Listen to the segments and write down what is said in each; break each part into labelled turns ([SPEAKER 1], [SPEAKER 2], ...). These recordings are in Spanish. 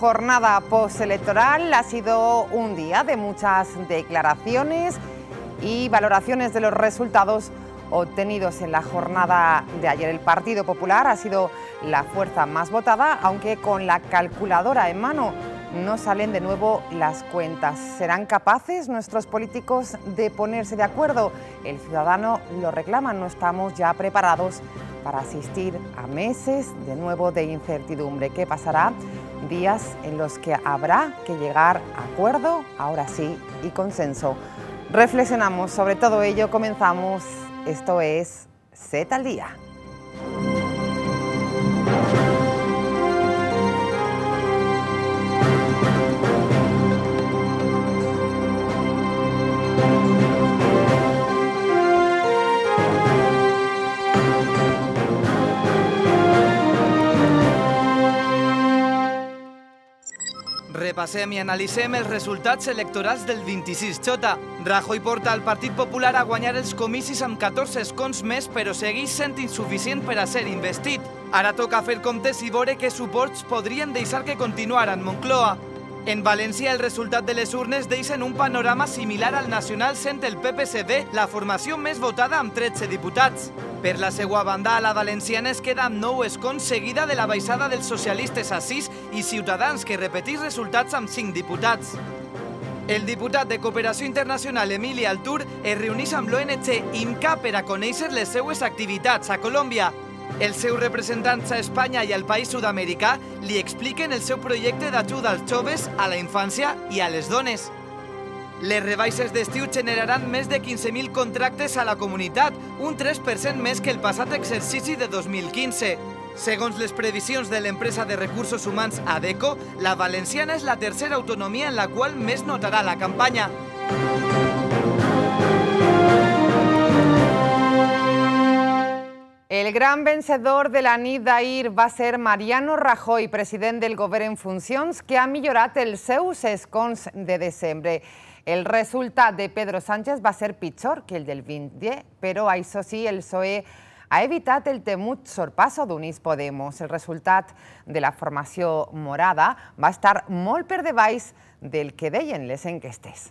[SPEAKER 1] jornada postelectoral ha sido un día de muchas declaraciones y valoraciones de los resultados obtenidos en la jornada de ayer. El Partido Popular ha sido la fuerza más votada, aunque con la calculadora en mano no salen de nuevo las cuentas. ¿Serán capaces nuestros políticos de ponerse de acuerdo? El ciudadano lo reclama, no estamos ya preparados para asistir a meses de nuevo de incertidumbre. ¿Qué pasará días en los que habrá que llegar a acuerdo, ahora sí, y consenso. Reflexionamos sobre todo ello, comenzamos. Esto es Z al Día.
[SPEAKER 2] repassem i analitzem els resultats electorals del 26J. Rajoy porta el Partit Popular a guanyar els comicis amb 14 escons més, però segueix sent insuficient per a ser investit. Ara toca fer comptes i veure què suports podrien deixar que continuaran Moncloa. En València, el resultat de les urnes deixa en un panorama similar al nacional sent el PPCD, la formació més votada amb 13 diputats. Per la seva banda, la valenciana es queda amb 9 escons seguida de la baixada dels socialistes a 6 i Ciutadans, que repetís resultats amb 5 diputats. El diputat de Cooperació Internacional, Emili Altur, es reuneix amb l'ONG IMCA per a conèixer les seues activitats a Colòmbia els seus representants a Espanya i al país sud-americà li expliquen el seu projecte d'ajuda als joves, a la infància i a les dones. Les rebaixes d'estiu generaran més de 15.000 contractes a la comunitat, un 3% més que el passat exercici de 2015. Segons les previsions de l'empresa de recursos humans ADECO, la valenciana és la tercera autonomia en la qual més notarà la campanya.
[SPEAKER 1] El gran vencedor de la NIDAIR va a ser Mariano Rajoy, presidente del Gobierno en Funciones, que ha mejorado el seus escons de diciembre. El resultado de Pedro Sánchez va a ser peor que el del 20, pero eso sí, el PSOE ha evitado el temut de Unís Podemos. El resultado de la formación morada va a estar molt per bais del que en les estés.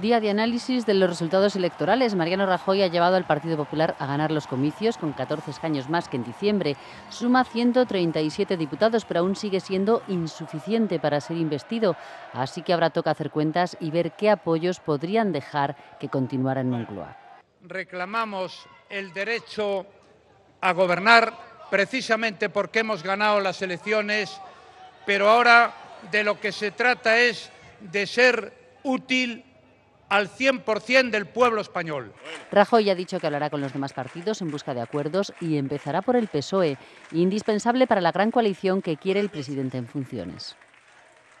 [SPEAKER 3] Día de análisis de los resultados electorales. Mariano Rajoy ha llevado al Partido Popular a ganar los comicios con 14 escaños más que en diciembre. Suma 137 diputados, pero aún sigue siendo insuficiente para ser investido. Así que habrá toca hacer cuentas y ver qué apoyos podrían dejar que continuara en Moncloa.
[SPEAKER 4] Reclamamos el derecho a gobernar precisamente porque hemos ganado las elecciones, pero ahora de lo que se trata es de ser útil al 100% del pueblo español.
[SPEAKER 3] Rajoy ha dicho que hablará con los demás partidos en busca de acuerdos y empezará por el PSOE, indispensable para la gran coalición que quiere el presidente en funciones.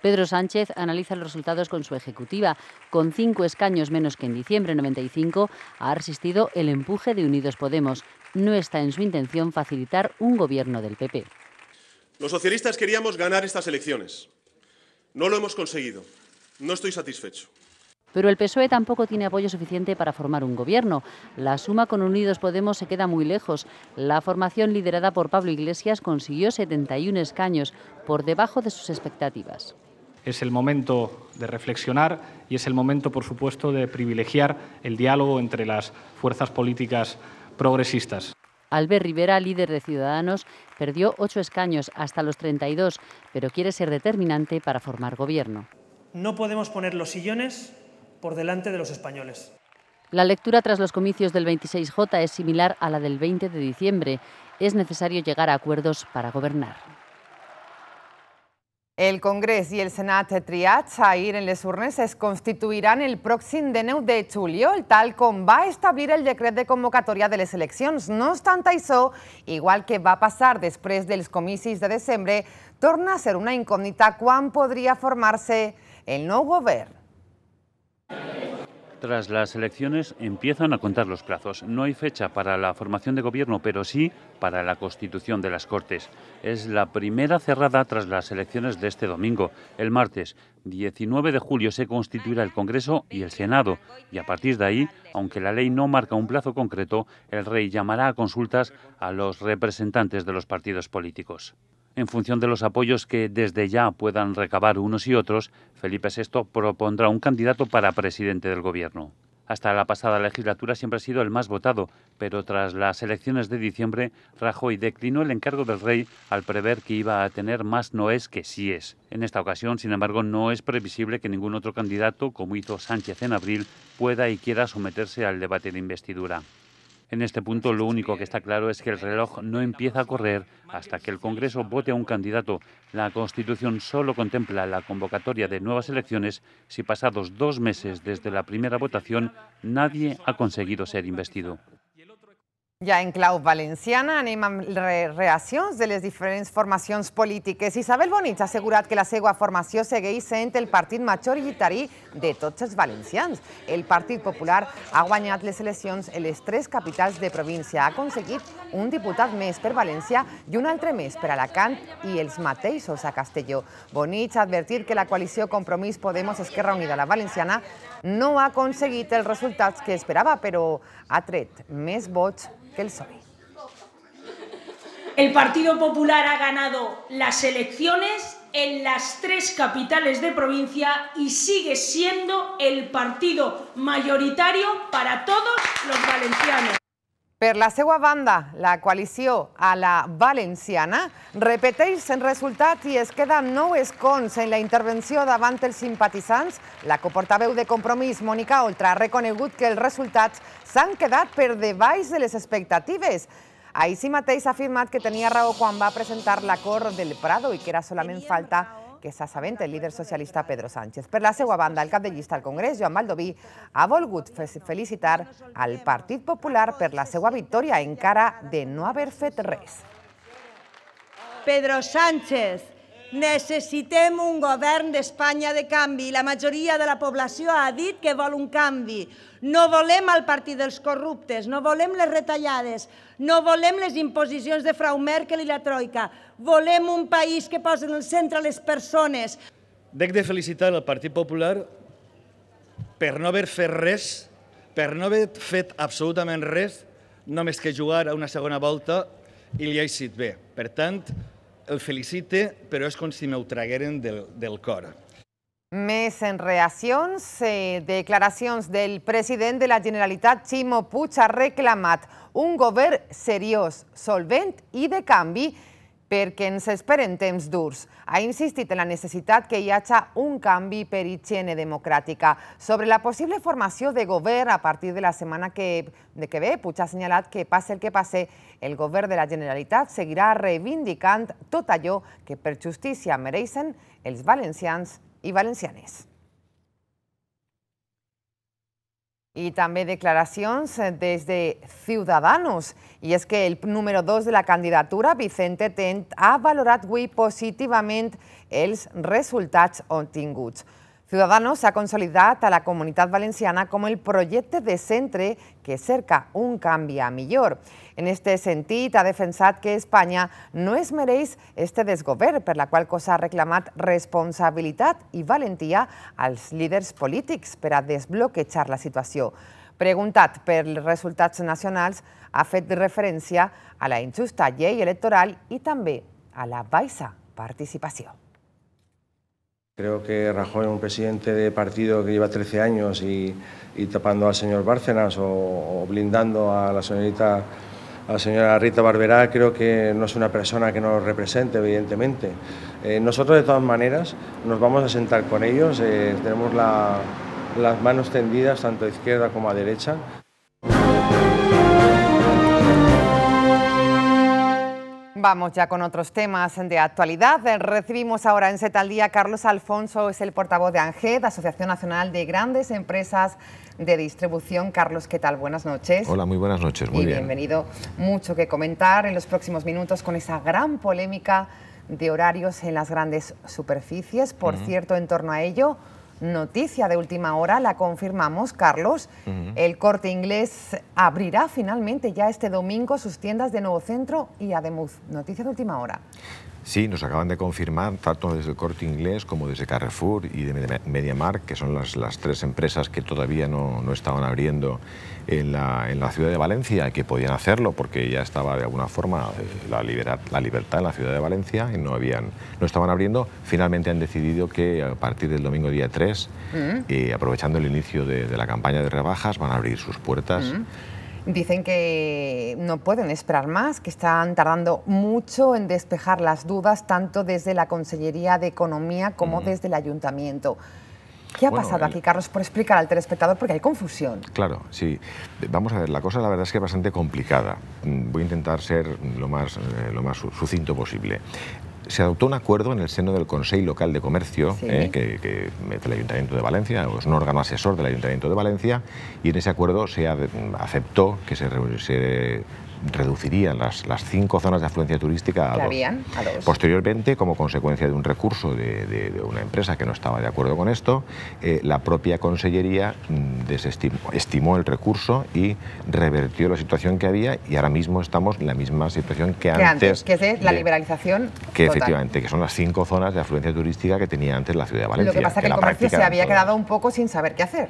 [SPEAKER 3] Pedro Sánchez analiza los resultados con su ejecutiva. Con cinco escaños menos que en diciembre 95, ha resistido el empuje de Unidos Podemos. No está en su intención facilitar un gobierno del PP.
[SPEAKER 5] Los socialistas queríamos ganar estas elecciones. No lo hemos conseguido. No estoy satisfecho.
[SPEAKER 3] Pero el PSOE tampoco tiene apoyo suficiente para formar un gobierno. La suma con Unidos Podemos se queda muy lejos. La formación liderada por Pablo Iglesias consiguió 71 escaños, por debajo de sus expectativas.
[SPEAKER 4] Es el momento de reflexionar y es el momento, por supuesto, de privilegiar el diálogo entre las fuerzas políticas progresistas.
[SPEAKER 3] Albert Rivera, líder de Ciudadanos, perdió ocho escaños hasta los 32, pero quiere ser determinante para formar gobierno.
[SPEAKER 6] No podemos poner los sillones por delante de los españoles.
[SPEAKER 3] La lectura tras los comicios del 26J es similar a la del 20 de diciembre. Es necesario llegar a acuerdos para gobernar.
[SPEAKER 1] El Congreso y el Senat a ir en les urnes constituirán el próximo de 9 de juliol, tal com va a establecer el decreto de convocatoria de las elecciones. No obstante això, igual que va a pasar després dels comicis de diciembre, torna a ser una incógnita cuán podría formarse el nuevo gobierno.
[SPEAKER 4] Tras las elecciones empiezan a contar los plazos. No hay fecha para la formación de gobierno, pero sí para la constitución de las Cortes. Es la primera cerrada tras las elecciones de este domingo. El martes 19 de julio se constituirá el Congreso y el Senado. Y a partir de ahí, aunque la ley no marca un plazo concreto, el rey llamará a consultas a los representantes de los partidos políticos. En función de los apoyos que desde ya puedan recabar unos y otros, Felipe VI propondrá un candidato para presidente del Gobierno. Hasta la pasada legislatura siempre ha sido el más votado, pero tras las elecciones de diciembre, Rajoy declinó el encargo del rey al prever que iba a tener más noes que síes. En esta ocasión, sin embargo, no es previsible que ningún otro candidato, como hizo Sánchez en abril, pueda y quiera someterse al debate de investidura. En este punto, lo único que está claro es que el reloj no empieza a correr hasta que el Congreso vote a un candidato. La Constitución solo contempla la convocatoria de nuevas elecciones si pasados dos meses desde la primera votación nadie ha conseguido ser investido.
[SPEAKER 1] Ja en clau valenciana anem amb reaccions de les diferents formacions polítiques. Isabel Bonich ha assegurat que la seva formació segueix sent el partit majoritari de tots els valencians. El Partit Popular ha guanyat les eleccions en les tres capitals de província. Ha aconseguit un diputat més per València i un altre més per Alacant i els mateixos a Castelló. Bonich ha advertit que la coalició Compromís Podemos-Esquerra Unida a la Valenciana no ha conseguido el resultado que esperaba, pero ha tret més que el PSOE.
[SPEAKER 6] El Partido Popular ha ganado las elecciones en las tres capitales de provincia y sigue siendo el partido mayoritario para todos los valencianos.
[SPEAKER 1] Per la seva banda, la coalició a la valenciana repeteix el resultat i es queden nou escons en la intervenció davant els simpatitzants. La coportaveu de Compromís, Mònica Oltra, ha reconegut que els resultats s'han quedat per debaix de les expectatives. Ahir sí mateix ha afirmat que tenia raó quan va presentar l'acord del Prado i que era solament falta que sabent el líder socialista Pedro Sánchez. Per la seva banda, el cap de llista al Congrés, Joan Baldoví, ha volgut felicitar al Partit Popular per la seva victòria encara de no haver fet res.
[SPEAKER 6] Pedro Sánchez, Necessitem un govern d'Espanya de canvi. La majoria de la població ha dit que vol un canvi. No volem el partit dels corruptes, no volem les retallades, no volem les imposicions de Frau Merkel i la Troika. Volem un país que posi en el centre les persones.
[SPEAKER 4] Dec de felicitar el Partit Popular per no haver fet res, per no haver fet absolutament res, només que jugar a una segona volta i li ha eixit bé. Per tant, el felicite, però és com si m'ho tragueren del, del cor.
[SPEAKER 1] Més en reaccions, eh, declaracions del president de la Generalitat, Ximo Puig, ha reclamat un govern seriós, solvent i de canvi perquè ens esperen temps durs. Ha insistit en la necessitat que hi hagi un canvi per higiene democràtica. Sobre la possible formació de govern a partir de la setmana que, de que ve, Puig ha assenyalat que passi el que passi, el govern de la Generalitat seguirà reivindicant tot allò que per justícia mereixen els valencians i valencianes. Y también declaraciones desde Ciudadanos. I és que el número 2 de la candidatura, Vicente Tent, ha valorat muy positivament els resultats obtinguts. Ciudadanos ha consolidat a la Comunitat Valenciana com el projecte de centre que cerca un canvi a millor. En este sentit, ha defensat que Espanya no es mereix este desgovern, per la qual cosa ha reclamat responsabilitat i valentia als líders polítics per a desbloquejar la situació. Preguntat per els resultats nacionals, ha fet referència a la injusta llei electoral i també a la baixa participació.
[SPEAKER 5] Creo que Rajoy, un presidente de partido que lleva 13 años y, tapando al señor Bárcenas o, blindando a la señorita a la señora Rita Barberá, creo que no es una persona que nos represente, evidentemente. Eh, nosotros, de todas maneras, nos vamos a sentar con ellos, eh, tenemos las manos tendidas tanto a izquierda como a derecha.
[SPEAKER 1] Vamos ya con otros temas de actualidad. Recibimos ahora en Z al Día Carlos Alfonso, es el portavoz de ANGED, Asociación Nacional de Grandes Empresas de Distribución. Carlos, ¿qué tal? Buenas noches. Hola,
[SPEAKER 5] muy buenas noches. Muy bienvenido.
[SPEAKER 1] Mucho que comentar en los próximos minutos con esa gran polémica de horarios en las grandes superficies. Por cierto, en torno a ello, noticia de última hora, la confirmamos, Carlos. El corte inglés abrirá finalmente ya este domingo sus tiendas de Nuevo Centro y Ademuz. Noticia de última hora.
[SPEAKER 5] Sí, nos acaban de confirmar, tanto desde el Corte Inglés como desde Carrefour y de MediaMark, que son las, las tres empresas que todavía no, estaban abriendo en la, en la, ciudad de Valencia que podían hacerlo porque ya estaba de alguna forma eh, la, la libertad en la ciudad de Valencia y no, habían, no estaban abriendo. Finalmente han decidido que a partir del domingo día 3, mm. eh, aprovechando el inicio de, la campaña de rebajas, van a abrir sus puertas. Mm.
[SPEAKER 1] Dicen que no pueden esperar más, que están tardando mucho en despejar las dudas, tanto desde la Consellería de Economía como desde el Ayuntamiento. ¿Qué ha pasado aquí, Carlos, por explicar al telespectador? Porque hay confusión.
[SPEAKER 5] Claro, sí. Vamos a ver, la cosa la verdad es que es bastante complicada. Mm, voy a intentar ser lo más, eh, lo más sucinto posible se adoptó un acuerdo en el seno del Consejo Local de Comercio, eh, que, el Ayuntamiento de Valencia, es un órgano asesor del Ayuntamiento de Valencia, y en ese acuerdo se aceptó que se, se reducirían las, las cinco zonas de afluencia turística a dos. Posteriormente, como consecuencia de un recurso de, una empresa que no estaba de acuerdo con esto, eh, la propia consellería mm, estimó el recurso y revertió la situación que había y ahora mismo estamos en la misma situación que, antes, Que
[SPEAKER 1] es de, la liberalización. Que efectivamente,
[SPEAKER 5] que son las cinco zonas de afluencia turística que tenía antes la ciudad de Valencia. Lo que pasa es que, que el se había quedado
[SPEAKER 1] un poco sin saber qué hacer.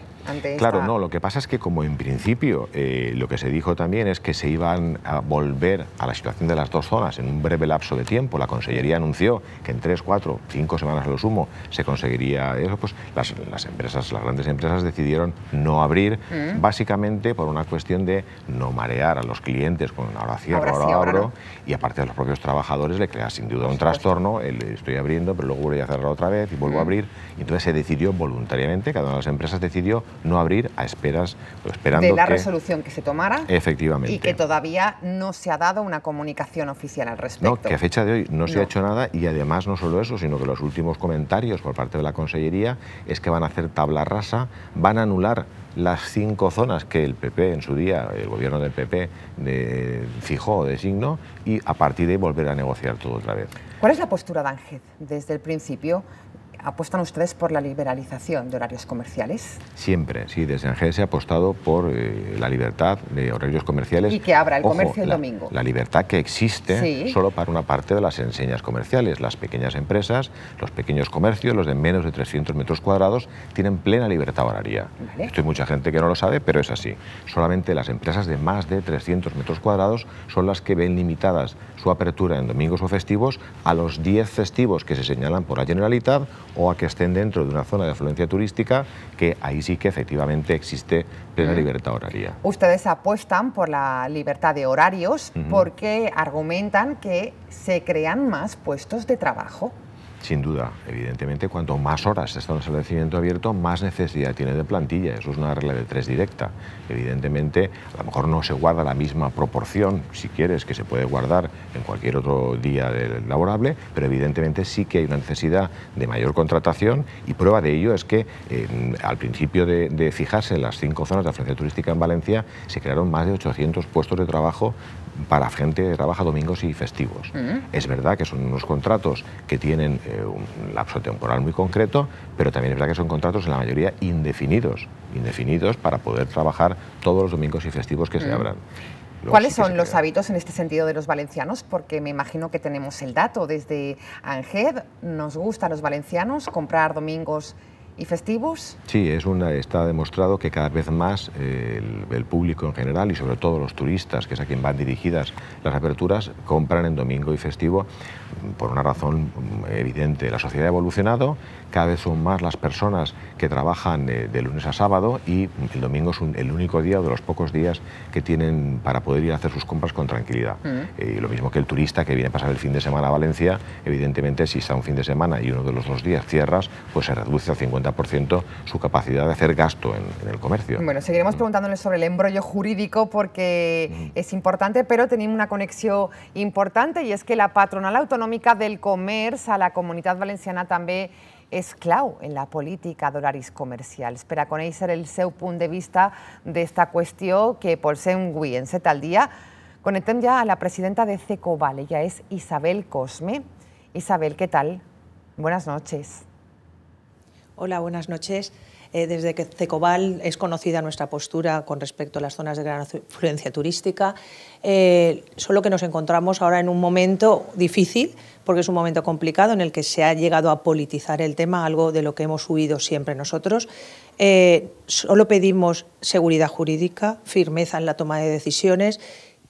[SPEAKER 1] Claro, no, lo
[SPEAKER 5] que pasa es que como en principio eh, lo que se dijo también es que se iban a volver a la situación de las dos zonas en un breve lapso de tiempo, la Consellería anunció que en tres, cuatro, cinco semanas a lo sumo se conseguiría eso, pues las, empresas, las grandes empresas decidieron no abrir, mm. básicamente por una cuestión de no marear a los clientes con ahora cierro, ahora, abro, y aparte a los propios trabajadores le crea sin duda un trastorno, el, estoy abriendo, pero luego voy a cerrar otra vez y vuelvo a mm. abrir, entonces se decidió voluntariamente, cada una de las empresas decidió no abrir a esperas esperando de la
[SPEAKER 1] resolución que se tomara
[SPEAKER 5] efectivamente y que
[SPEAKER 1] todavía no se ha dado una comunicación oficial al respecto. No, que a fecha
[SPEAKER 5] de hoy no se ha hecho nada y además no solo eso, sino que los últimos comentarios por parte de la Consellería es que van a hacer tabla rasa, van a anular las cinco zonas que el PP en su día, el gobierno del PP, de, fijó, designó, y a partir de ahí volver a negociar todo otra vez.
[SPEAKER 1] ¿Cuál es la postura de Ángel desde el principio? ¿Apuestan ustedes por la liberalización de horarios comerciales?
[SPEAKER 5] Siempre, sí. Desde ANGES se ha apostado por eh, la libertad de horarios comerciales. Y que abra el comercio el domingo. La libertad que existe solo para una parte de las enseñas comerciales. Las pequeñas empresas, los pequeños comercios, los de menos de 300 metros cuadrados, tienen plena libertad horaria. Estoy Esto hay mucha gente que no lo sabe, pero es así. Solamente las empresas de más de 300 metros cuadrados son las que ven limitadas su apertura en domingos o festivos a los 10 festivos que se señalan por la Generalitat o a que estén dentro de una zona de afluencia turística, que ahí sí que efectivamente existe plena libertad horaria.
[SPEAKER 1] Ustedes apuestan por la libertad de horarios porque argumentan que se crean más puestos de trabajo.
[SPEAKER 5] Sin duda, evidentemente, cuanto más horas está un establecimiento abierto, más necesidad tiene de plantilla. Eso es una regla de tres directa. Evidentemente, a lo mejor no se guarda la misma proporción, si quieres, que se puede guardar en cualquier otro día laborable, pero evidentemente sí que hay una necesidad de mayor contratación y prueba de ello es que eh, al principio de, fijarse en las cinco zonas de afluencia turística en Valencia se crearon más de 800 puestos de trabajo para gente que trabaja domingos y festivos. Es verdad que son unos contratos que tienen eh, un lapso temporal muy concreto, pero también es verdad que son contratos en la mayoría indefinidos, indefinidos para poder trabajar todos los domingos y festivos que se mm. abran.
[SPEAKER 1] ¿Cuáles son los hábitos en este sentido de los valencianos? Porque me imagino que tenemos el dato desde Anged, nos gusta a los valencianos comprar domingos festivos.
[SPEAKER 5] Sí, es una, está demostrado que cada vez más eh, el, público en general y sobre todo los turistas, que es a quien van dirigidas las aperturas, compran en domingo y festivo por una razón mm, evidente. La sociedad ha evolucionado, cada vez son más las personas que trabajan eh, de lunes a sábado y el domingo es el único día o de los pocos días que tienen para poder ir a hacer sus compras con tranquilidad. Mm. Eh, lo mismo que el turista que viene a pasar el fin de semana a Valencia, evidentemente si está un fin de semana y uno de los dos días cierras, pues se reduce a 50% ciento su capacidad de hacer gasto en, el
[SPEAKER 1] comercio. Bueno, seguiremos preguntándole sobre el embrollo jurídico porque es importante, pero tenemos una conexión importante y es que la patronal autonómica del comercio a la comunidad Valenciana también es clave en la política de comerciales. Pero con espera ser el seu punto de vista de esta cuestión que por ser en tal tal día. conecten ya a la presidenta de CECOVAL, ella es Isabel Cosme. Isabel, ¿qué tal? Buenas
[SPEAKER 6] noches. Hola, buenas noches. Eh, desde que CECOBAL es conocida nuestra postura con respecto a las zonas de gran afluencia turística, eh, solo que nos encontramos ahora en un momento difícil, porque es un momento complicado en el que se ha llegado a politizar el tema, algo de lo que hemos huido siempre nosotros. Eh, solo pedimos seguridad jurídica, firmeza en la toma de decisiones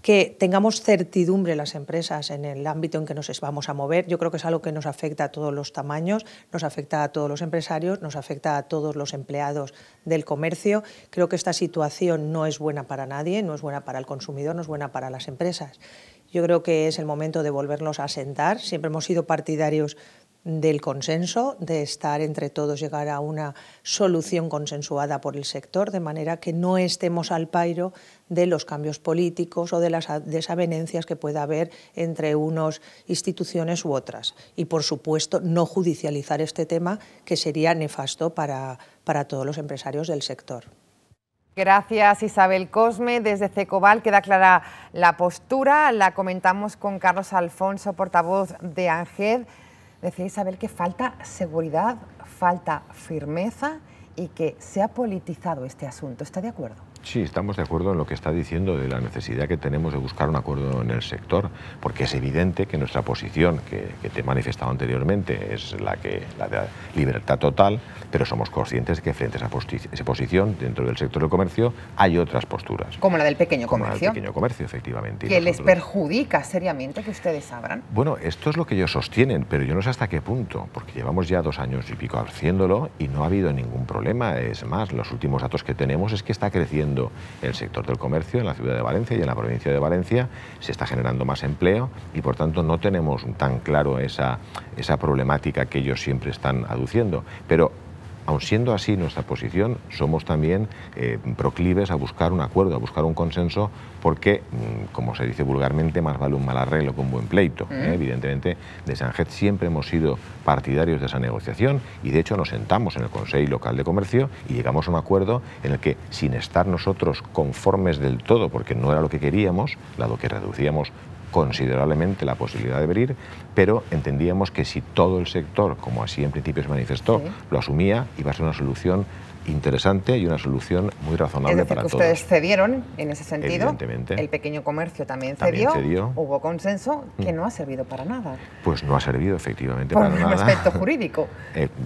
[SPEAKER 6] que tengamos certidumbre las empresas en el ámbito en que nos vamos a mover. Yo creo que es algo que nos afecta a todos los tamaños, nos afecta a todos los empresarios, nos afecta a todos los empleados del comercio. Creo que esta situación no es buena para nadie, no es buena para el consumidor, no es buena para las empresas. Yo creo que es el momento de volvernos a sentar. Siempre hemos sido partidarios del consenso, de estar entre todos, llegar a una solución consensuada por el sector, de manera que no estemos al pairo de los cambios políticos o de las desavenencias que pueda haber entre unas instituciones u otras. Y, por supuesto, no judicializar este tema, que sería nefasto para, para todos los empresarios del sector.
[SPEAKER 1] Gracias Isabel Cosme. Desde CECOBAL queda clara la postura. La comentamos con Carlos Alfonso, portavoz de ANGED. Decía Isabel que falta seguridad, falta firmeza y que se ha politizado este asunto. ¿Está de acuerdo?
[SPEAKER 5] Sí, estamos de acuerdo en lo que está diciendo de la necesidad que tenemos de buscar un acuerdo en el sector, porque es evidente que nuestra posición, que, te he manifestado anteriormente, es la, que, la de libertad total, pero somos conscientes de que frente a esa, posición dentro del sector del comercio hay otras posturas. Como
[SPEAKER 1] la del pequeño comercio. Como pequeño
[SPEAKER 5] comercio, efectivamente. ¿Que les
[SPEAKER 1] perjudica seriamente que ustedes abran?
[SPEAKER 5] Bueno, esto es lo que ellos sostienen, pero yo no sé hasta qué punto, porque llevamos ya dos años y pico haciéndolo y no ha habido ningún problema. Es más, los últimos datos que tenemos es que está creciendo el sector del comercio en la ciudad de Valencia y en la provincia de Valencia, se está generando más empleo y por tanto no tenemos tan claro esa, esa problemática que ellos siempre están aduciendo. Pero Aun siendo así nuestra posición, somos también eh, proclives a buscar un acuerdo, a buscar un consenso, porque, mm, como se dice vulgarmente, más vale un mal arreglo que un buen pleito. Mm. ¿eh? Evidentemente, de Sanjet siempre hemos sido partidarios de esa negociación y, de hecho, nos sentamos en el Consejo Local de Comercio y llegamos a un acuerdo en el que, sin estar nosotros conformes del todo, porque no era lo que queríamos, dado que reducíamos considerablemente la posibilidad de abrir, pero entendíamos que si todo el sector, como así en principio se manifestó, lo asumía, iba a ser una solución interesante y una solución muy razonable es decir, que Ustedes
[SPEAKER 1] cedieron en ese sentido. Evidentemente. El pequeño comercio también, cedió, Hubo consenso que mm. no ha servido para nada.
[SPEAKER 5] Pues no ha servido efectivamente para nada. Eh, por un aspecto jurídico.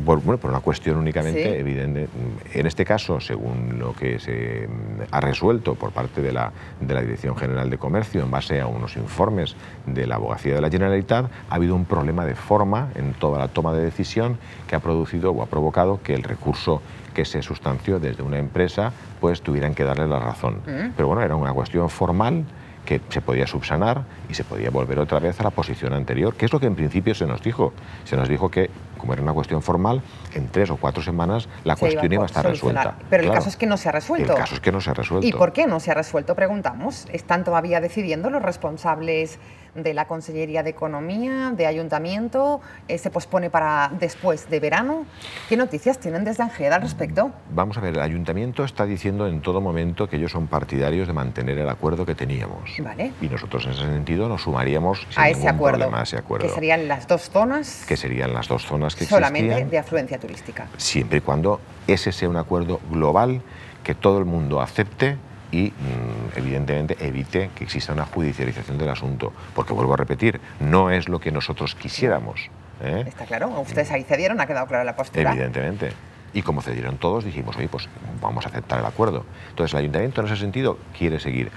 [SPEAKER 5] bueno, por una cuestión únicamente evidente. En este caso, según lo que se mm, ha resuelto por parte de la, de la Dirección General de Comercio, en base a unos informes de la Abogacía de la Generalitat, ha habido un problema de forma en toda la toma de decisión que ha producido o ha provocado que el recurso que se sustanció desde una empresa, pues tuvieran que darle la razón. Mm. Pero bueno, era una cuestión formal que se podía subsanar y se podía volver otra vez a la posición anterior, que es lo que en principio se nos dijo. Se nos dijo que como era una cuestión formal, en tres o cuatro semanas la cuestión iba a, estar resuelta. Pero el caso es
[SPEAKER 1] que no se ha resuelto. El caso es
[SPEAKER 5] que no se ha resuelto. ¿Y por
[SPEAKER 1] qué no se ha resuelto? Preguntamos. ¿Están todavía decidiendo los responsables de la Consellería de Economía, de Ayuntamiento? Eh, ¿Se pospone para después de verano? ¿Qué noticias tienen desde Angélica al respecto?
[SPEAKER 5] Vamos a ver, el Ayuntamiento está diciendo en todo momento que ellos son partidarios de mantener el acuerdo que teníamos. Vale. Y nosotros en ese sentido nos sumaríamos a ese acuerdo, a ese acuerdo. Que
[SPEAKER 1] serían las dos zonas.
[SPEAKER 5] Que serían las dos zonas Solamente de
[SPEAKER 1] afluencia turística.
[SPEAKER 5] Siempre y cuando ese sea un acuerdo global que todo el mundo acepte y mm, evidentemente evite que exista una judicialización del asunto. Porque vuelvo a repetir, no es lo que nosotros quisiéramos. Está
[SPEAKER 1] ¿eh? claro, ustedes ahí cedieron, ha quedado clara la postura.
[SPEAKER 5] Evidentemente. Y como cedieron todos, dijimos, oye, pues vamos a aceptar el acuerdo. Entonces el ayuntamiento en ese sentido quiere seguir.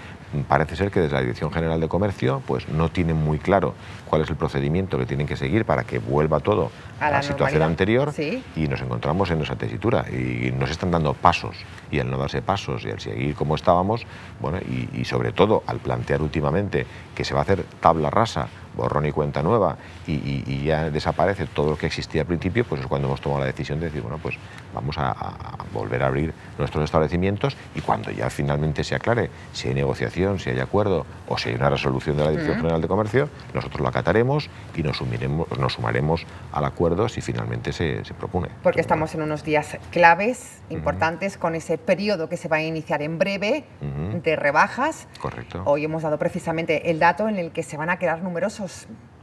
[SPEAKER 5] Parece ser que desde la Dirección General de Comercio pues no tienen muy claro cuál es el procedimiento que tienen que seguir para que vuelva todo a, la, situación anterior y nos encontramos en esa tesitura y nos están dando pasos y al no darse pasos y al seguir como estábamos, bueno, y sobre todo al plantear últimamente que se va a hacer tabla rasa borrón y cuenta nueva y, ya desaparece todo lo que existía al principio, pues es cuando hemos tomado la decisión de decir, bueno, pues vamos a, volver a abrir nuestros establecimientos y cuando ya finalmente se aclare si hay negociación, si hay acuerdo o si hay una resolución de la Dirección General de Comercio, nosotros lo acataremos y nos, sumiremos, nos sumaremos al acuerdo si finalmente se, propone.
[SPEAKER 1] Porque estamos en unos días claves, importantes, con ese periodo que se va a iniciar en breve de rebajas. Correcto. Hoy hemos dado precisamente el dato en el que se van a quedar numerosos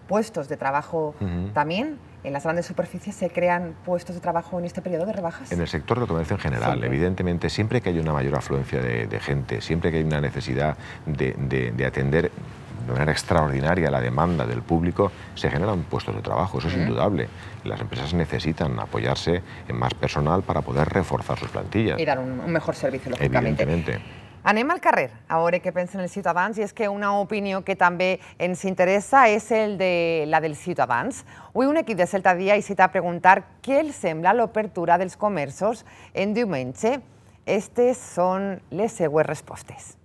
[SPEAKER 1] puestos de trabajo también. En las grandes superficies se crean puestos de trabajo en este periodo de rebajas.
[SPEAKER 5] En el sector de comercio en general, evidentemente, siempre que hay una mayor afluencia de, gente, siempre que hay una necesidad de, atender de manera extraordinaria la demanda del público, se generan puestos de trabajo, eso es indudable. Las empresas necesitan apoyarse en más personal para poder reforzar sus plantillas. Y dar
[SPEAKER 1] un, un mejor servicio, lógicamente.
[SPEAKER 5] Evidentemente.
[SPEAKER 1] Anem al carrer, que veure en el sitio ciutadans, y es que una opinión que también se interesa es el de, la del ciutadans. Hoy un equipo de Celta Dia ha preguntar a preguntar què la sembla de dels comercios en diumenge. Estes son las seguidas respuestas.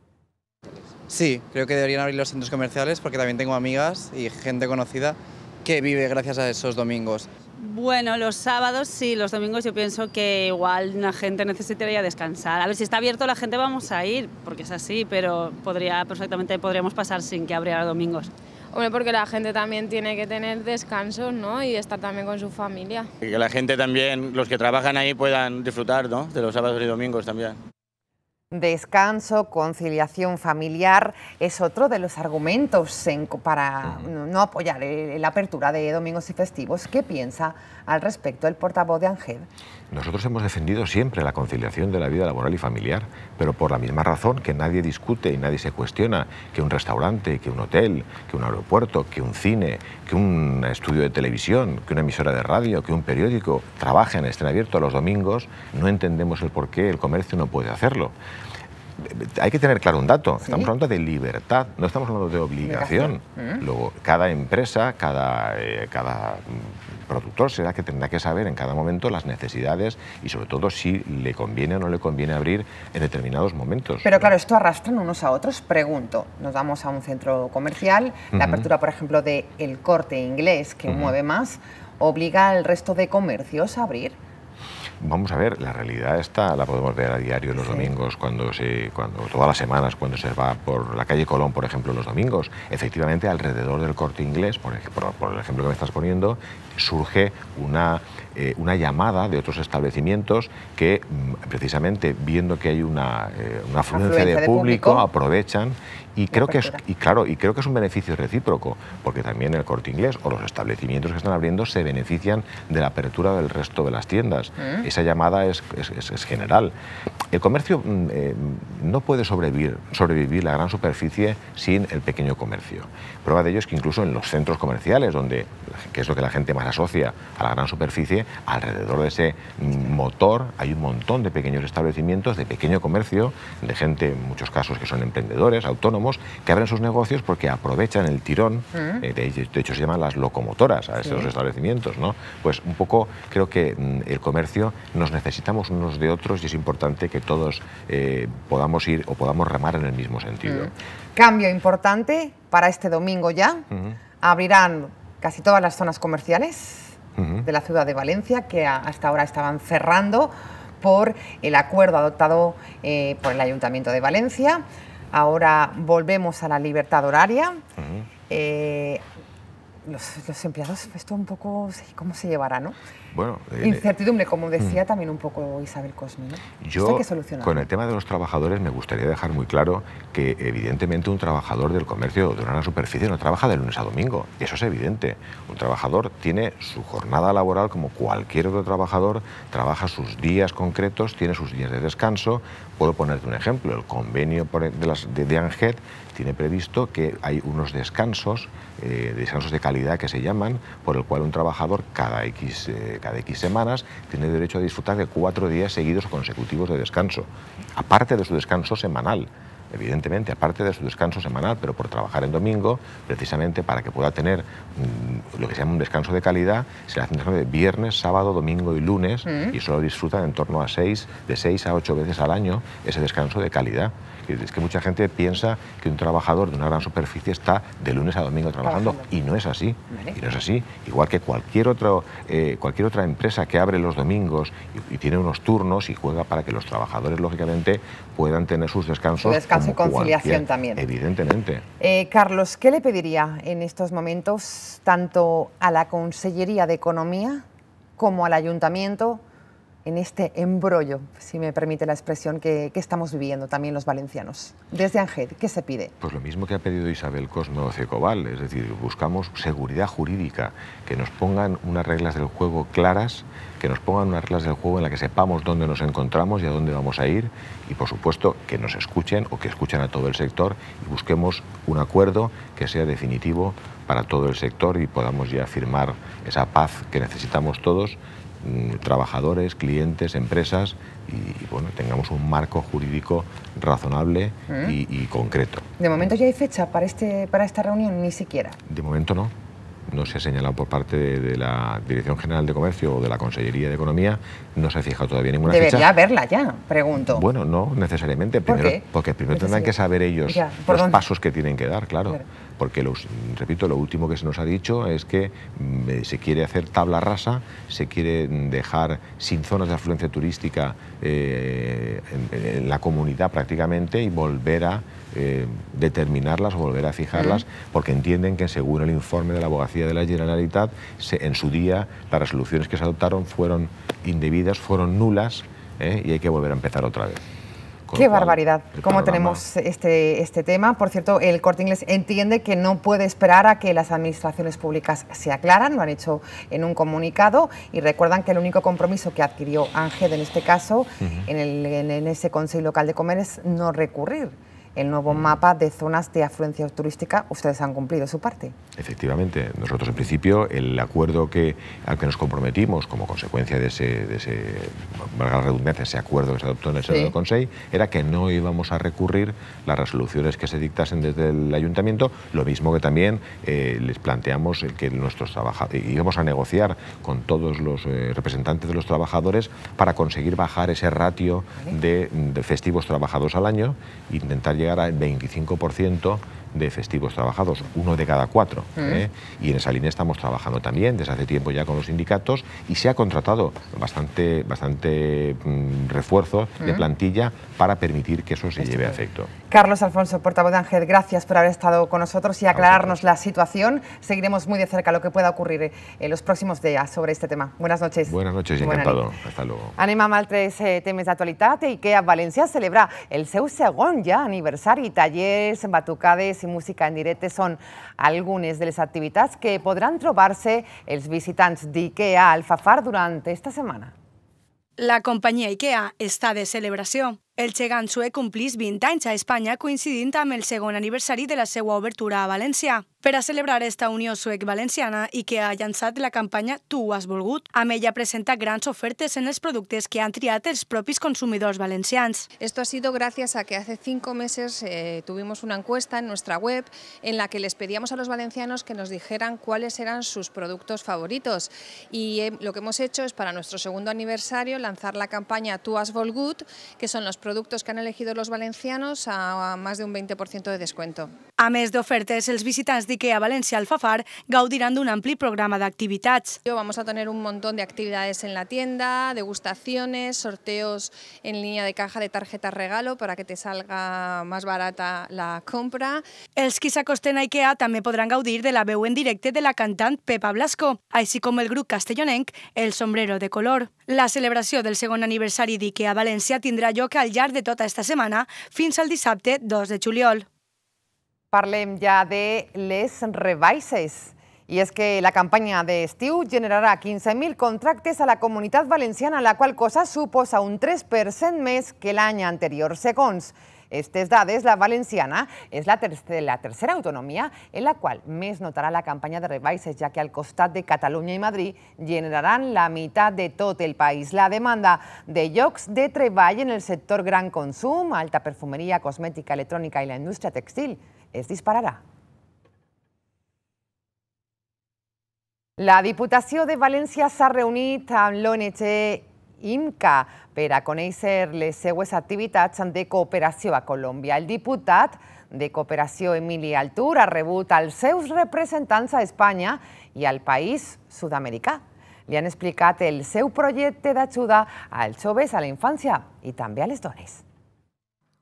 [SPEAKER 3] Sí, creo que deberían abrir los centros comerciales porque también tengo amigas y gente conocida que vive gracias a esos domingos. Bueno, los sábados sí, los domingos yo pienso que igual la gente necesitaría descansar. A ver, si está abierto la gente vamos a ir, porque es así, pero podría, perfectamente podríamos pasar sin que abriera domingos.
[SPEAKER 1] Hombre, porque la gente también tiene que tener descanso ¿no? Y estar también con su familia.
[SPEAKER 3] Y
[SPEAKER 4] que la gente también, los que trabajan ahí puedan disfrutar, ¿no? De los sábados y domingos también.
[SPEAKER 1] Descanso, conciliación familiar, es otro de los argumentos para no apoyar eh, la apertura de domingos y festivos. ¿Qué piensa al respecto el portavoz de Ángel?
[SPEAKER 5] Nosotros hemos defendido siempre la conciliación de la vida laboral y familiar, pero por la misma razón que nadie discute y nadie se cuestiona que un restaurante, que un hotel, que un aeropuerto, que un cine, que un estudio de televisión, que una emisora de radio, que un periódico en estén abierto los domingos, no entendemos el por qué el comercio no puede hacerlo hay que tener claro un dato, estamos hablando de libertad, no estamos hablando de obligación. Mm. Luego, cada empresa, cada, eh, mm, productor será que tendrá que saber en cada momento las necesidades y sobre todo si le conviene o no le conviene abrir en determinados momentos. Pero
[SPEAKER 1] claro, esto arrastran unos a otros. Pregunto, nos vamos a un centro comercial, la apertura, por ejemplo, de El Corte Inglés, que mueve más, obliga al resto de comercios a abrir
[SPEAKER 5] vamos a ver, la realidad está, la podemos ver a diario los domingos, cuando se, cuando, todas las semanas, cuando se va por la calle Colón, por ejemplo, los domingos. Efectivamente, alrededor del corte inglés, por, por el ejemplo que me estás poniendo, surge una eh, una llamada de otros establecimientos que mm, precisamente viendo que hay una, eh, una afluencia, de, público, aprovechan y creo que es, y claro y creo que es un beneficio recíproco porque también el corte inglés o los establecimientos que están abriendo se benefician de la apertura del resto de las tiendas mm. esa llamada es, general el comercio mm, eh, no puede sobrevivir sobrevivir la gran superficie sin el pequeño comercio prueba de ello es que incluso en los centros comerciales donde que es lo que la gente más asocia a la gran superficie alrededor de ese motor hay un montón de pequeños establecimientos, de pequeño comercio, de gente, en muchos casos, que son emprendedores, autónomos, que abren sus negocios porque aprovechan el tirón, mm. eh, de, hecho se llaman las locomotoras a esos establecimientos, ¿no? Pues un poco creo que mm, el comercio nos necesitamos unos de otros y es importante que todos eh, podamos ir o podamos remar en el mismo sentido. Mm.
[SPEAKER 1] Cambio importante para este domingo ya. Abrirán casi todas las zonas comerciales de la ciudad de Valencia, que hasta ahora estaban cerrando por el acuerdo adoptado eh, por el Ayuntamiento de Valencia. Ahora volvemos a la libertad horaria los, empleados, pues, esto un poco, ¿cómo se llevará, no? Bueno, eh, Incertidumbre, como decía mm. también un poco Isabel Cosme, ¿no? Yo, con el
[SPEAKER 5] tema de los trabajadores, me gustaría dejar muy claro que, evidentemente, un trabajador del comercio de una superficie no trabaja de lunes a domingo, eso es evidente. Un trabajador tiene su jornada laboral como cualquier otro trabajador, trabaja sus días concretos, tiene sus días de descanso. Puedo ponerte un ejemplo, el convenio de, las, de, tiene previsto que hay unos descansos, eh, descansos de calidad que se llaman, por el cual un trabajador cada X, eh, cada X semanas tiene derecho a disfrutar de cuatro días seguidos consecutivos de descanso, aparte de su descanso semanal evidentemente, aparte de su descanso semanal, pero por trabajar en domingo, precisamente para que pueda tener mm, lo que se llama un descanso de calidad, se le hacen de viernes, sábado, domingo y lunes, mm. y solo disfrutan en torno a seis, de seis a ocho veces al año ese descanso de calidad. Es que mucha gente piensa que un trabajador de una gran superficie está de lunes a domingo trabajando, y no es así. Y no es así. Igual que cualquier, otro, eh, cualquier otra empresa que abre los domingos y, tiene unos turnos y juega para que los trabajadores, lógicamente, puedan tener sus descansos. Su descanso y conciliación también. Evidentemente.
[SPEAKER 1] Eh, Carlos, ¿qué le pediría en estos momentos tanto a la Consellería de Economía como al Ayuntamiento? en este embrollo, si me permite la expresión, que, estamos viviendo también los valencianos. Desde Ángel, ¿qué se pide?
[SPEAKER 5] Pues lo mismo que ha pedido Isabel Cosmo Cecobal, es decir, buscamos seguridad jurídica, que nos pongan unas reglas del juego claras, que nos pongan unas reglas del juego en las que sepamos dónde nos encontramos y a dónde vamos a ir, y por supuesto que nos escuchen o que escuchen a todo el sector y busquemos un acuerdo que sea definitivo para todo el sector y podamos ya firmar esa paz que necesitamos todos Mm, trabajadores, clientes, empresas y, bueno, tengamos un marco jurídico razonable ¿Eh? y, concreto.
[SPEAKER 1] ¿De momento ya hay fecha para, este, para esta reunión? Ni siquiera.
[SPEAKER 5] De momento no. No se ha señalado por parte de, la Dirección General de Comercio o de la Consellería de Economía, no se ha fijado todavía ninguna fecha. Debería
[SPEAKER 1] haberla ya, pregunto. Bueno,
[SPEAKER 5] no necesariamente. Porque primero tendrán que saber ellos los pasos que tienen que dar, claro porque, los, repito, lo último que se nos ha dicho es que mm, eh, se quiere hacer tabla rasa, se quiere dejar sin zonas de afluencia turística eh, en, la comunidad prácticamente y volver a eh, determinarlas o volver a fijarlas, porque entienden que según el informe de la abogacía de la Generalitat, en su día las resoluciones que se adoptaron fueron indebidas, fueron nulas y hay que volver a empezar otra vez.
[SPEAKER 1] Qué barbaridad, cómo tenemos este, este tema. Por cierto, el Corte Inglés entiende que no puede esperar a que las administraciones públicas se aclaran, lo han hecho en un comunicado y recuerdan que el único compromiso que adquirió Ángel en este caso, en, ese Consejo Local de Comer, es no recurrir el nuevo mapa de zonas de afluencia turística, ustedes han cumplido su parte.
[SPEAKER 5] Efectivamente, nosotros en principio el acuerdo que, al que nos comprometimos como consecuencia de ese, de ese ese acuerdo que se adoptó en el Senado del Consejo, era que no íbamos a recurrir las resoluciones que se dictasen desde el ayuntamiento, lo mismo que también eh, les planteamos que nuestros trabajadores, eh, íbamos a negociar con todos los eh, representantes de los trabajadores para conseguir bajar ese ratio de, de festivos trabajados al año, intentar llegar al 25% de festivos trabajados, uno de cada cuatro. Mm. ¿eh? Y en esa línea estamos trabajando también desde hace tiempo ya con los sindicatos y se ha contratado bastante, bastante mm, refuerzo de mm. plantilla para permitir que eso se lleve a efecto.
[SPEAKER 1] Carlos Alfonso, portavoz de Ángel, gracias por haber estado con nosotros y aclararnos la situación. Seguiremos muy de cerca lo que pueda ocurrir en los próximos días sobre este tema. Buenas noches. Buenas
[SPEAKER 5] noches, encantado. Hasta luego.
[SPEAKER 1] Eh, de y que a celebra el seu segon a nivel y talleres, en batucades y música en directo son algunas de las actividades que podrán trobarse los visitantes de IKEA Alfafar durante esta semana.
[SPEAKER 2] La compañía IKEA está de celebración. El Chegan Suec complís 20 anys a España, coincidint con el segundo aniversario de la seva obertura a Valencia. Para celebrar esta unión suec-valenciana y que ha lanzado la campaña Tu has volgut, Amella presenta grans ofertas en los productos que han triat els propis consumidors valencians. Esto ha sido gracias
[SPEAKER 6] a que hace cinco meses eh, tuvimos una encuesta en nuestra web en la que les pedíamos a los valencianos que nos dijeran cuáles eran sus productos favoritos. Y eh, lo que hemos hecho es para nuestro segundo aniversario lanzar la campaña Tu has volgut, que son los productos que han elegido los valencianos a, más de un 20% de descuento.
[SPEAKER 2] A mes més d'ofertes, els visitants d'IKEA
[SPEAKER 6] València Alfafar, gaudirán de un ampli programa de actividades. Vamos a tener un montón de actividades en la tienda, degustaciones, sorteos en línea de caja de tarjeta regalo para que te salga más barata la compra. Els qui s'acosten a IKEA també podran gaudir
[SPEAKER 2] de la veu en directe de la cantant Pepa Blasco, así como el grup castellonenc El Sombrero de Color. La celebración del segon aniversari a Valencia tindrà lloc al llarg de tota esta setmana
[SPEAKER 6] fins al dissabte 2 de juliol.
[SPEAKER 1] Parlem ja de les rebaixes. I és que la campanya d'estiu generarà 15.000 contractes a la comunitat valenciana, la qual cosa suposa un 3% més que l'any anterior, segons Esta es la valenciana, es la, tercera autonomía en la cual mes notará la campaña de rebaixes, ya que al costat de Cataluña y Madrid generarán la mitad de todo el país. La demanda de llocs de treball en el sector gran consumo, alta perfumería, cosmética, electrónica y la industria textil es disparada. La Diputación de València s'ha reunit amb l'ONG IMCA per a conèixer les seues activitats de cooperació a Colòmbia. El diputat de cooperació Emili Altur ha rebut els seus representants a Espanya i al país sud-americà. Li han explicat el seu projecte d'ajuda als joves a la infància i també a les dones.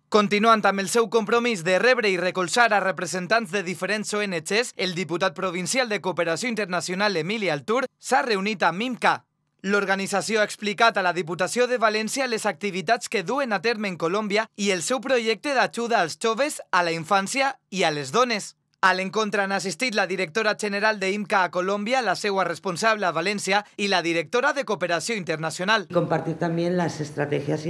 [SPEAKER 2] Continuant amb el seu compromís de rebre i recolzar a representants de diferents ONGs, el diputat provincial de Cooperació Internacional Emili Altur s'ha reunit amb IMCA, La organización ha explicado a la Diputación de Valencia las actividades que duen a terme en Colombia y el de ayuda a los joves, a la infancia y a les dones. Al encontrar asistir la directora general de IMCA a Colombia, la segua responsable a Valencia y la directora de Cooperación Internacional.
[SPEAKER 6] Compartir también las estrategias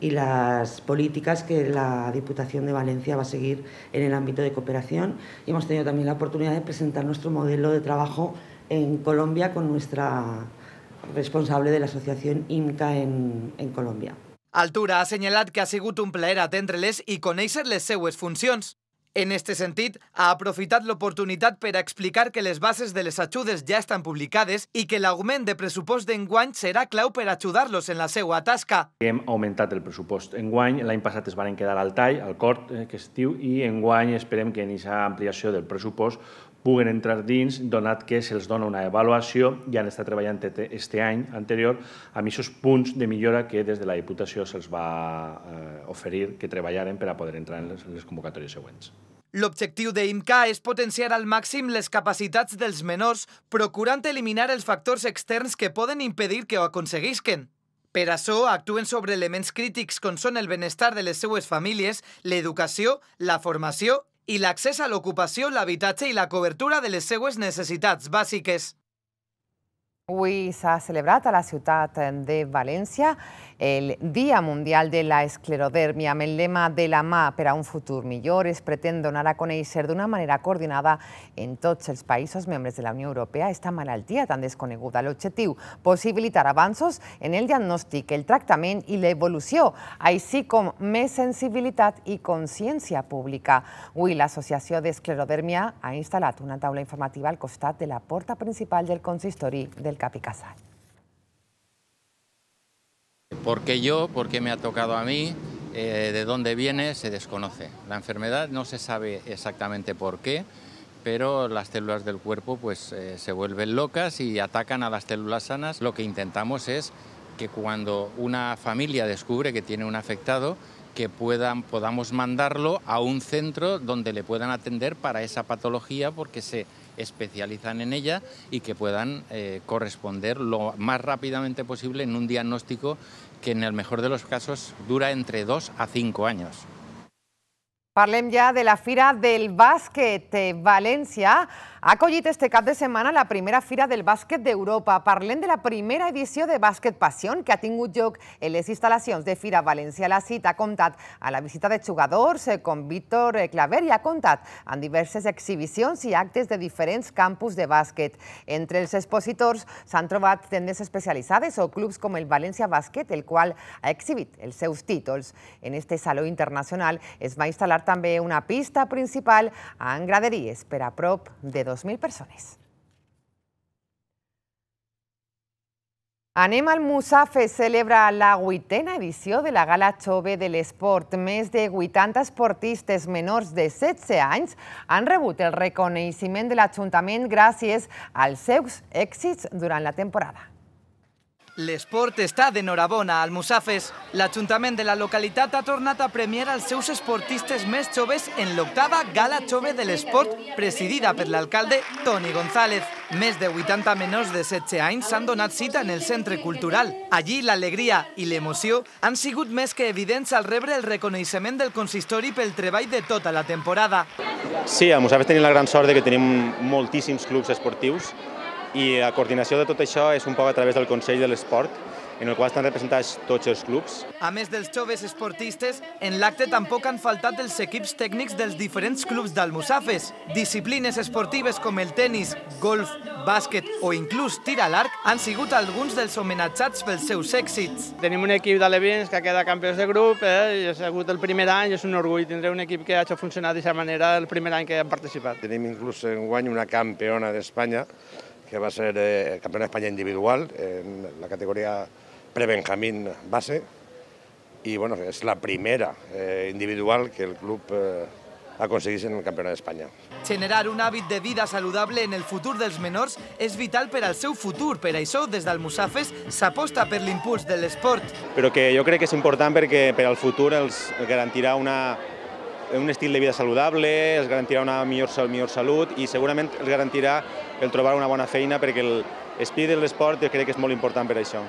[SPEAKER 6] y las políticas que la Diputación de Valencia va a seguir en el ámbito de cooperación. Y hemos tenido también la oportunidad de presentar nuestro modelo de trabajo en Colombia con nuestra responsable de la IMCA en, en Colòmbia.
[SPEAKER 2] Altura ha assenyalat que ha sigut un plaer atendre-les i conèixer les seues funcions. En aquest sentit, ha aprofitat l'oportunitat per a explicar que les bases de les ajudes ja estan publicades i que l'augment de pressupost d'enguany serà clau per ajudar-los en la seva tasca.
[SPEAKER 4] Hem augmentat el pressupost enguany, l'any passat es van quedar al tall, al cort, eh, que estiu, i enguany esperem que en aquesta ampliació del pressupost puguen entrar dins, donat que se'ls dona una avaluació i han estat treballant este any anterior amb aquests punts de millora que des de la Diputació se'ls va eh, oferir que treballaren per a poder entrar en en les convocatòries següents.
[SPEAKER 2] L'objectiu d'IMCA és potenciar al màxim les capacitats dels menors, procurant eliminar els factors externs que poden impedir que ho aconseguisquen. Per això actuen sobre elements crítics com són el benestar de les seues famílies, l'educació, la formació i l'accés a l'ocupació, l'habitatge i la cobertura de les seues necessitats bàsiques.
[SPEAKER 1] Avui s'ha celebrat a la ciutat de València el Dia Mundial de la Esclerodermia amb el lema de la mà per a un futur millor es pretén donar a conèixer d'una manera coordinada en tots els països membres de la Unió Europea esta malaltia tan desconeguda. L'objectiu, possibilitar avanços en el diagnòstic, el tractament i l'evolució, així com més sensibilitat i consciència pública. Avui l'Associació d'Esclerodermia ha instal·lat una taula informativa al costat de la porta principal del consistori del Capicasal.
[SPEAKER 4] ¿Por qué yo? ¿Por qué me ha tocado a mí? Eh, ¿De dónde viene? Se desconoce. La enfermedad no se sabe exactamente por qué, pero las células del cuerpo pues, eh, se vuelven locas y atacan a las células sanas. Lo que intentamos es que cuando una familia descubre que tiene un afectado, que puedan, podamos mandarlo a un centro donde le puedan atender para esa patología porque se especializan en ella y que puedan eh, corresponder lo más rápidamente posible en un diagnóstico que en el mejor de los casos dura entre dos a cinco años.
[SPEAKER 1] Parlem ya de la fira del básquet. Eh, Valencia Ha acollit este cap de setmana la primera fira del bàsquet d'Europa. Parlem de la primera edició de Bàsquet Passion que ha tingut lloc en les instal·lacions de Fira València. La cita ha comptat a la visita de jugadors eh, com Víctor eh, Claver i ha comptat amb diverses exhibicions i actes de diferents campus de bàsquet. Entre els expositors s'han trobat tendes especialitzades o clubs com el València Bàsquet, el qual ha exhibit els seus títols. En este saló internacional es va instal·lar també una pista principal en graderies per a prop de dos. 2.000 persones. Anem al Musafe celebra la vuitena edició de la Gala Chove de l'Esport. Més de 80 esportistes menors de 16 anys han rebut el reconeixement de l'Ajuntament gràcies als seus èxits durant la temporada.
[SPEAKER 2] L'esport està d'enhorabona. Al Musafes, l'Ajuntament de la localitat ha tornat a premiar els seus esportistes més joves en l'octava Gala Jove de l'Esport, presidida per l'alcalde Toni González. Més de 80 menors de 16 anys s'han donat cita en el Centre Cultural. Allí l'alegria i l'emoció han sigut més que evidents al rebre el reconeixement del consistori pel treball de tota la temporada.
[SPEAKER 5] Sí, a Musafes tenim la gran sort de que tenim
[SPEAKER 4] moltíssims clubs esportius i la coordinació de tot això és un poc a través del Consell de l'Esport,
[SPEAKER 5] en el qual estan representats tots els clubs.
[SPEAKER 2] A més dels joves esportistes, en l'acte tampoc han faltat els equips tècnics dels diferents clubs d'Almussafes. Disciplines esportives com el tennis, golf, bàsquet o inclús tir a l'arc han sigut alguns dels homenatjats pels seus èxits.
[SPEAKER 6] Tenim un equip d'alevins que queda campions de grup, eh? i ha sigut el primer any, és un orgull tindré un equip que ha funcionat d'aquesta manera el primer any que han participat. Tenim inclús en guany
[SPEAKER 5] una campiona d'Espanya, que va ser eh, campeona de España individual en la categoría pre-Benjamín base. Y bueno, es la primera eh, individual que el club eh, aconseguís en el Campionat d'Espanya.
[SPEAKER 2] Generar un hàbit de vida saludable en el futur dels menors és vital per al seu futur. Per això, des del Musafes, s'aposta per l'impuls de l'esport.
[SPEAKER 5] Però que jo crec que és important perquè per al futur els garantirà una, un estil de vida saludable, els garantirà una millor, millor salut i segurament els garantirà el trobar una bona feina, perquè el speed de l'esport crec que és molt important per això.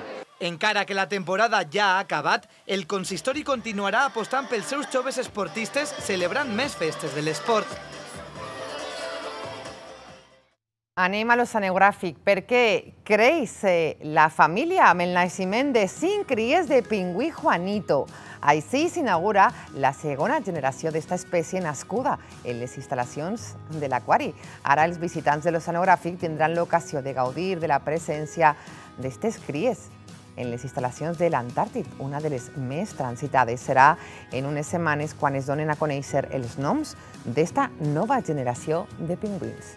[SPEAKER 2] Encara que la temporada ja ha acabat, el consistori continuarà apostant pels seus joves esportistes celebrant més festes de l'esport.
[SPEAKER 1] Anem a l'oceanogràfic. Per perquè creix eh, la família amb el naixement de cinc cries de pingüí Juanito. se inaugura la segona generació d'esta espècie nascuda en les instal·lacions de l'aquari. Ara els visitants de tendrán la ocasión de gaudir de la presencia de d'estes cries en las instalaciones de Antártico. una de las més transitades. será en unas semanas cuando es donen a conèixer els noms esta nueva generación de pingüins.